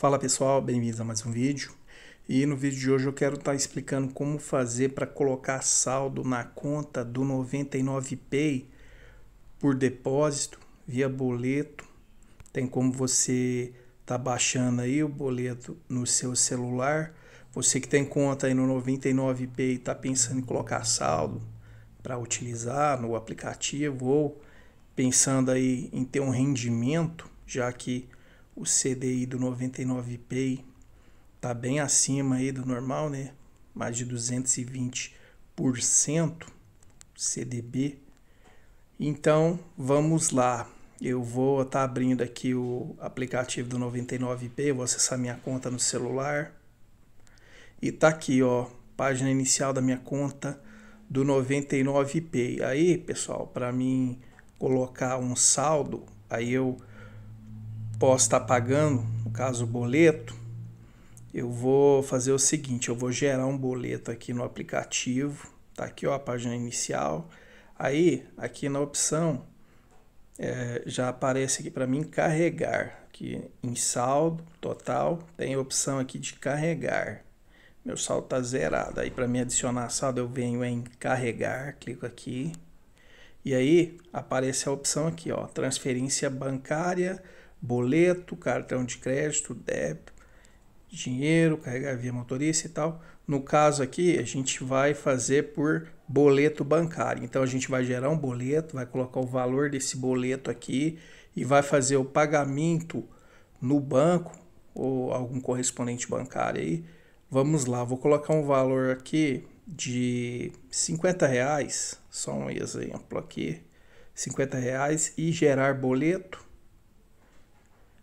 Fala pessoal, bem-vindos a mais um vídeo. E no vídeo de hoje eu quero estar tá explicando como fazer para colocar saldo na conta do 99Pay por depósito via boleto. Tem como você tá baixando aí o boleto no seu celular. Você que tem conta aí no 99Pay e tá pensando em colocar saldo para utilizar no aplicativo ou pensando aí em ter um rendimento, já que o CDI do 99 Pay está bem acima aí do normal, né? Mais de 220%, CDB. Então, vamos lá. Eu vou estar tá abrindo aqui o aplicativo do 99P, vou acessar minha conta no celular. E tá aqui, ó, página inicial da minha conta do 99P. Aí, pessoal, para mim colocar um saldo, aí eu posso estar tá pagando, no caso o boleto, eu vou fazer o seguinte, eu vou gerar um boleto aqui no aplicativo, tá aqui ó, a página inicial, aí aqui na opção é, já aparece aqui para mim carregar, aqui em saldo total, tem a opção aqui de carregar, meu saldo está zerado, aí para me adicionar saldo eu venho em carregar, clico aqui, e aí aparece a opção aqui ó, transferência bancária, boleto, cartão de crédito, débito, dinheiro, carregar via motorista e tal. No caso aqui, a gente vai fazer por boleto bancário. Então a gente vai gerar um boleto, vai colocar o valor desse boleto aqui e vai fazer o pagamento no banco ou algum correspondente bancário aí. Vamos lá, vou colocar um valor aqui de 50 reais, só um exemplo aqui, 50 reais e gerar boleto.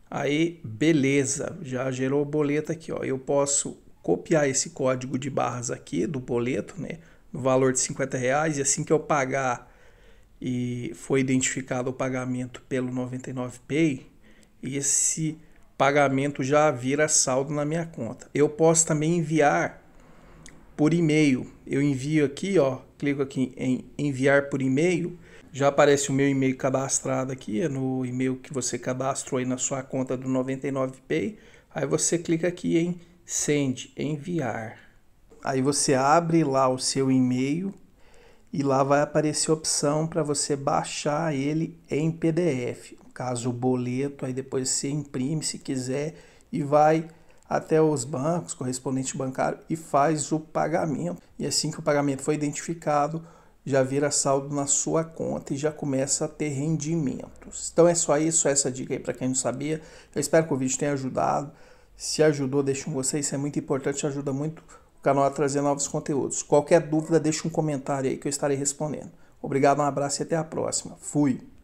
Aí, beleza, já gerou o boleto aqui, ó. Eu posso copiar esse código de barras aqui do boleto, né? No valor de 50 reais, e assim que eu pagar e foi identificado o pagamento pelo 99Pay, esse pagamento já vira saldo na minha conta. Eu posso também enviar por e-mail. Eu envio aqui, ó, clico aqui em enviar por e-mail. Já aparece o meu e-mail cadastrado aqui, é no e-mail que você cadastrou aí na sua conta do 99Pay. Aí você clica aqui em send, enviar. Aí você abre lá o seu e-mail e lá vai aparecer a opção para você baixar ele em PDF. caso, o boleto, aí depois você imprime se quiser e vai até os bancos, correspondente bancário, e faz o pagamento. E assim que o pagamento foi identificado, já vira saldo na sua conta e já começa a ter rendimentos. Então é só isso, é essa dica aí para quem não sabia. Eu espero que o vídeo tenha ajudado. Se ajudou, deixa um gostei, isso é muito importante, ajuda muito o canal a trazer novos conteúdos. Qualquer dúvida, deixa um comentário aí que eu estarei respondendo. Obrigado, um abraço e até a próxima. Fui!